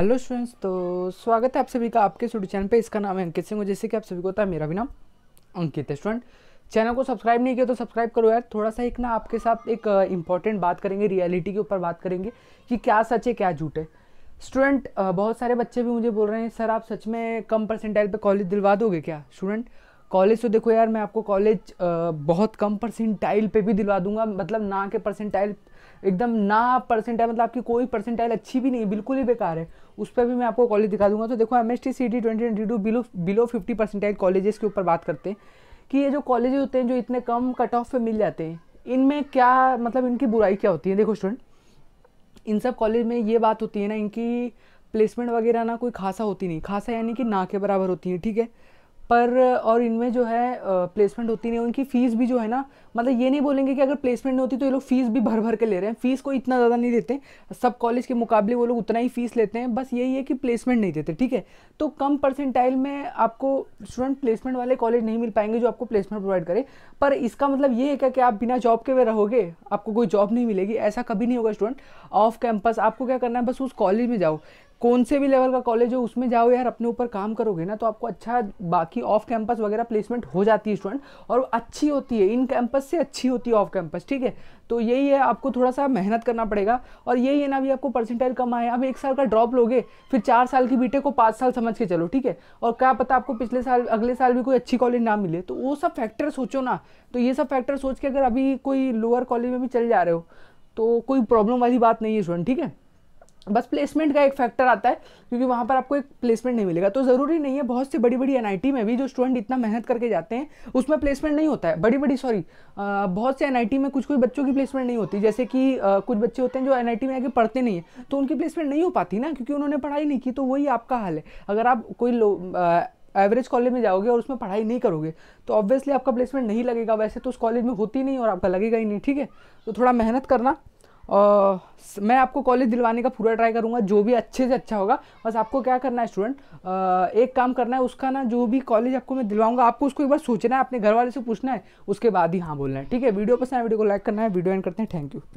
hello students तो स्वागत है आप सभी का आपके स्टूडियो चैनल पे इसका नाम है अंकित सिंह जैसे कि आप सभी को होता है मेरा भी नाम अंकित है स्टूडेंट चैनल को सब्सक्राइब नहीं किया तो सब्सक्राइब करो यार थोड़ा सा एक ना आपके साथ एक इंपॉर्टेंट बात करेंगे रियलिटी के ऊपर बात करेंगे कि क्या सच है क्या झूठ है स्टूडेंट बहुत सारे बच्चे भी मुझे बोल रहे हैं सर आप सच में कम परसेंटाइल पर कॉलेज दिलवा दोगे क्या स्टूडेंट कॉलेज तो देखो यार मैं आपको कॉलेज बहुत कम परसेंटाइल पर भी दिलवा दूंगा मतलब ना के परसेंटाइल एकदम ना परसेंटाइल मतलब आपकी कोई परसेंटाइल अच्छी भी नहीं है बिल्कुल ही बेकार है उस पर भी मैं आपको कॉलेज दिखा दूंगा तो देखो M S T C D twenty twenty two below below fifty percentile colleges के ऊपर बात करते हैं कि ये जो कॉलेज होते हैं जो इतने कम कट ऑफ पे मिल जाते हैं इनमें क्या मतलब इनकी बुराई क्या होती है देखो स्टूडेंट इन सब कॉलेज में ये बात होती है ना इनकी प्लेसमेंट वगैरह ना कोई खासा होती नहीं खासा यानी कि ना के बराबर होती है ठीक है पर और इनमें जो है प्लेसमेंट होती नहीं उनकी फ़ीस भी जो है ना मतलब ये नहीं बोलेंगे कि अगर प्लेसमेंट नहीं होती तो ये लोग फ़ीस भी भर भर के ले रहे हैं फ़ीस को इतना ज़्यादा नहीं देते सब कॉलेज के मुकाबले वो लोग उतना ही फ़ीस लेते हैं बस यही है कि प्लेसमेंट नहीं देते ठीक है तो कम परसेंटाइल में आपको स्टूडेंट प्लेसमेंट वाले कॉलेज नहीं मिल पाएंगे जो आपको प्लेसमेंट प्रोवाइड करे पर इसका मतलब ये है क्या कि आप बिना जॉब के वे रहोगे आपको कोई जॉब नहीं मिलेगी ऐसा कभी नहीं होगा स्टूडेंट ऑफ कैंपस आपको क्या करना है बस उस कॉलेज में जाओ कौन से भी लेवल का कॉलेज हो उसमें जाओ यार अपने ऊपर काम करोगे ना तो आपको अच्छा बाकी ऑफ कैंपस वगैरह प्लेसमेंट हो जाती है स्टूडेंट और अच्छी होती है इन कैंपस से अच्छी होती है ऑफ कैंपस ठीक है तो यही है आपको थोड़ा सा मेहनत करना पड़ेगा और यही है ना अभी आपको परसेंटेज कम आए अब एक साल का ड्रॉप लोगे फिर चार साल की बीटे को पाँच साल समझ के चलो ठीक है और क्या पता आपको पिछले साल अगले साल भी कोई अच्छी कॉलेज ना मिले तो वो सब फैक्टर सोचो ना तो ये सब फैक्टर सोच के अगर अभी कोई लोअर कॉलेज में भी चल जा रहे हो तो कोई प्रॉब्लम वाली बात नहीं है स्टूडेंट ठीक है बस प्लेसमेंट का एक फैक्टर आता है क्योंकि वहाँ पर आपको एक प्लेसमेंट नहीं मिलेगा तो ज़रूरी नहीं है बहुत से बड़ी बड़ी एन में भी जो स्टूडेंट इतना मेहनत करके जाते हैं उसमें प्लेसमेंट नहीं होता है बड़ी बड़ी सॉरी बहुत से एन में कुछ कोई बच्चों की प्लेसमेंट नहीं होती जैसे कि आ, कुछ बच्चे होते हैं जो एन में आगे पढ़ते नहीं हैं तो उनकी प्लेसमेंट नहीं हो पाती ना क्योंकि उन्होंने पढ़ाई नहीं की तो वही आपका हाल है अगर आप कोई एवरेज कॉलेज में जाओगे और उसमें पढ़ाई नहीं करोगे तो ऑब्वियसली आपका प्लेसमेंट नहीं लगेगा वैसे तो उस कॉलेज में होती नहीं और आपका लगेगा ही नहीं ठीक है तो थोड़ा मेहनत करना मैं आपको कॉलेज दिलवाने का पूरा ट्राई करूँगा जो भी अच्छे से अच्छा होगा बस आपको क्या करना है स्टूडेंट एक काम करना है उसका ना जो भी कॉलेज आपको मैं दिलवाऊंगा आपको उसको एक बार सोचना है अपने घर वाले से पूछना है उसके बाद ही हाँ बोलना है ठीक है वीडियो पसंद है वीडियो को लाइक करना है वीडियो एंड करते हैं थैंक यू